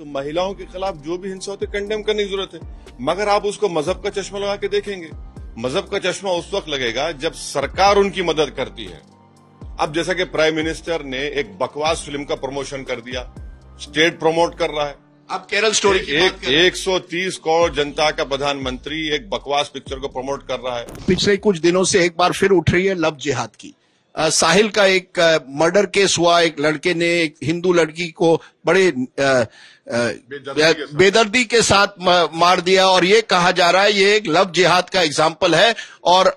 तो महिलाओं के खिलाफ जो भी हिंसा होती है कंडेम करने की जरूरत है मगर आप उसको मजहब का चश्मा लगा के देखेंगे मजहब का चश्मा उस वक्त लगेगा जब सरकार उनकी मदद करती है अब जैसा कि प्राइम मिनिस्टर ने एक बकवास फिल्म का प्रमोशन कर दिया स्टेट प्रमोट कर रहा है अब केरल स्टोरी की एक एक सौ तीस करोड़ जनता का प्रधानमंत्री एक बकवास पिक्चर को प्रमोट कर रहा है पिछले कुछ दिनों से एक बार फिर उठ रही है लव जिहाद की साहिल का एक मर्डर केस हुआ एक लड़के ने एक हिंदू लड़की को बड़े बेदर्दी, के साथ मार दिया और ये कहा जा रहा है ये एक लव जिहाद का एग्जाम्पल है और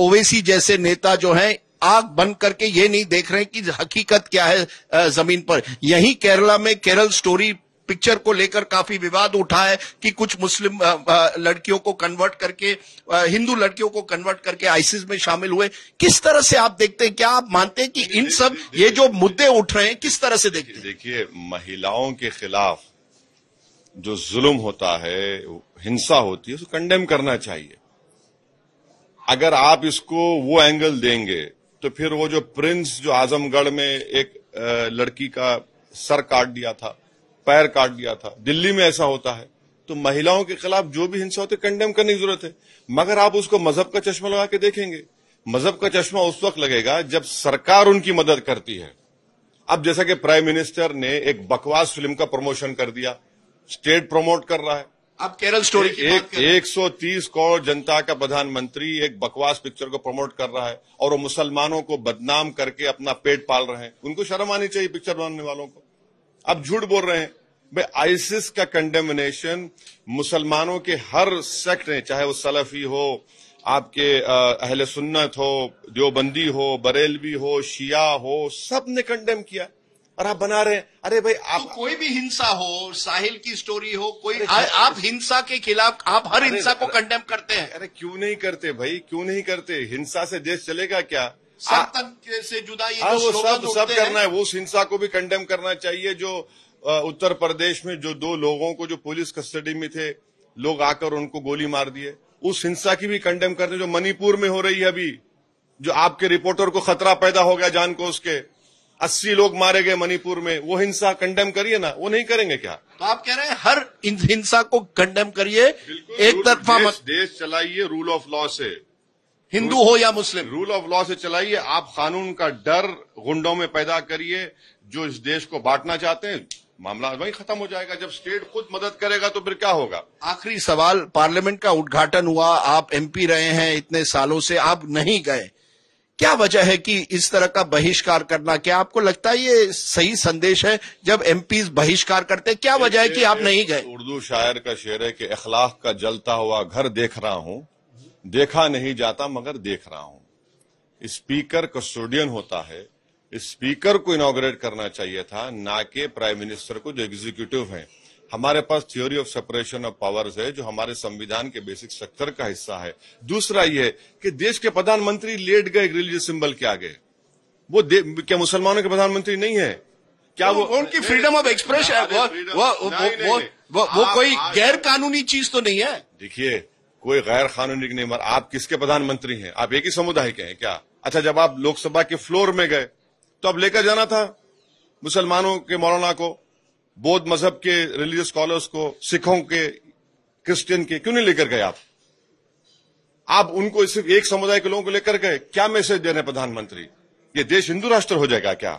ओवैसी जैसे नेता जो हैं आग बंद करके ये नहीं देख रहे कि हकीकत क्या है जमीन पर यही केरला में केरल स्टोरी पिक्चर को लेकर काफी विवाद उठा है कि कुछ मुस्लिम लड़कियों को कन्वर्ट करके हिंदू लड़कियों को कन्वर्ट करके आईसीस में शामिल हुए किस तरह से आप देखते हैं क्या आप मानते हैं कि इन सब ये जो मुद्दे उठ रहे हैं किस तरह से देखते हैं देखिए महिलाओं के खिलाफ जो जुल्म होता है हिंसा होती है उसको कंडेम करना चाहिए अगर आप इसको वो एंगल देंगे तो फिर वो जो प्रिंस जो आजमगढ़ में एक लड़की का सर काट दिया था पैर काट दिया था दिल्ली में ऐसा होता है तो महिलाओं के खिलाफ जो भी हिंसा होती है कंडेम करने की जरूरत है मगर आप उसको मजहब का चश्मा लगा के देखेंगे मजहब का चश्मा उस वक्त लगेगा जब सरकार उनकी मदद करती है अब जैसा कि प्राइम मिनिस्टर ने एक बकवास फिल्म का प्रमोशन कर दिया स्टेट प्रमोट कर रहा है अब केरल स्टोरी की एक एक सौ तीस करोड़ जनता का प्रधानमंत्री एक बकवास पिक्चर को प्रमोट कर रहा है और वो मुसलमानों को बदनाम करके अपना पेट पाल रहे हैं उनको शर्म आनी चाहिए पिक्चर बनाने वालों को अब झूठ बोल रहे हैं भाई आइसिस का कंडेमिनेशन मुसलमानों के हर सेक्ट ने चाहे वो सलफी हो आपके अहल सुन्नत हो देवबंदी हो बरेलवी हो शिया हो सब ने कंडेम किया और आप बना रहे हैं अरे भाई आप तो कोई भी हिंसा हो साहिल की स्टोरी हो कोई आ, आप हिंसा के खिलाफ आप हर हिंसा को कंडेम करते हैं अरे क्यों नहीं करते भाई क्यों नहीं करते हिंसा से देश चलेगा क्या से जुदाई हाँ, वो सब सब करना है वो उस हिंसा को भी कंडेम करना चाहिए जो उत्तर प्रदेश में जो दो लोगों को जो पुलिस कस्टडी में थे लोग आकर उनको गोली मार दिए उस हिंसा की भी कंडेम करते जो मणिपुर में हो रही है अभी जो आपके रिपोर्टर को खतरा पैदा हो गया जान को उसके अस्सी लोग मारे गए मणिपुर में वो हिंसा कंडेम करिए ना वो नहीं करेंगे क्या तो आप कह रहे हैं हर हिंसा को कंडेम करिए एक तरफा देश, मत... देश चलाइए रूल ऑफ लॉ से हिंदू हो या मुस्लिम रूल ऑफ लॉ से चलाइए आप कानून का डर गुंडों में पैदा करिए जो इस देश को बांटना चाहते हैं मामला वही खत्म हो जाएगा जब स्टेट खुद मदद करेगा तो फिर क्या होगा आखिरी सवाल पार्लियामेंट का उद्घाटन हुआ आप एमपी रहे हैं इतने सालों से आप नहीं गए क्या वजह है कि इस तरह का बहिष्कार करना क्या आपको लगता है ये सही संदेश है जब एम बहिष्कार करते क्या वजह है कि आप नहीं गए उर्दू शायर का शेर है कि अखलाक का जलता हुआ घर देख रहा हूं देखा नहीं जाता मगर देख रहा हूं स्पीकर कस्टोडियन होता है स्पीकर को इनोग्रेट करना चाहिए था ना के प्राइम मिनिस्टर को जो एग्जीक्यूटिव है हमारे पास theory of separation of powers है जो हमारे संविधान के बेसिक स्ट्रक्चर का हिस्सा है दूसरा यह कि देश के प्रधानमंत्री लेट गए रिलीजियस सिंबल के आगे वो क्या मुसलमानों के प्रधानमंत्री नहीं है क्या वो, वो उनकी फ्रीडम ऑफ एक्सप्रेशन वो वो वो कोई गैर कानूनी चीज तो नहीं है देखिए कोई गैर कानूनी मर आप किसके प्रधानमंत्री हैं आप एक ही समुदाय के हैं क्या अच्छा जब आप लोकसभा के फ्लोर में गए तो अब लेकर जाना था मुसलमानों के मौलाना को बौद्ध मजहब के रिलीजियस स्कॉलर्स को सिखों के क्रिश्चियन के क्यों नहीं लेकर गए आप आप उनको सिर्फ एक समुदाय के लोगों को लेकर गए क्या मैसेज दे रहे प्रधानमंत्री ये देश हिंदू राष्ट्र हो जाएगा क्या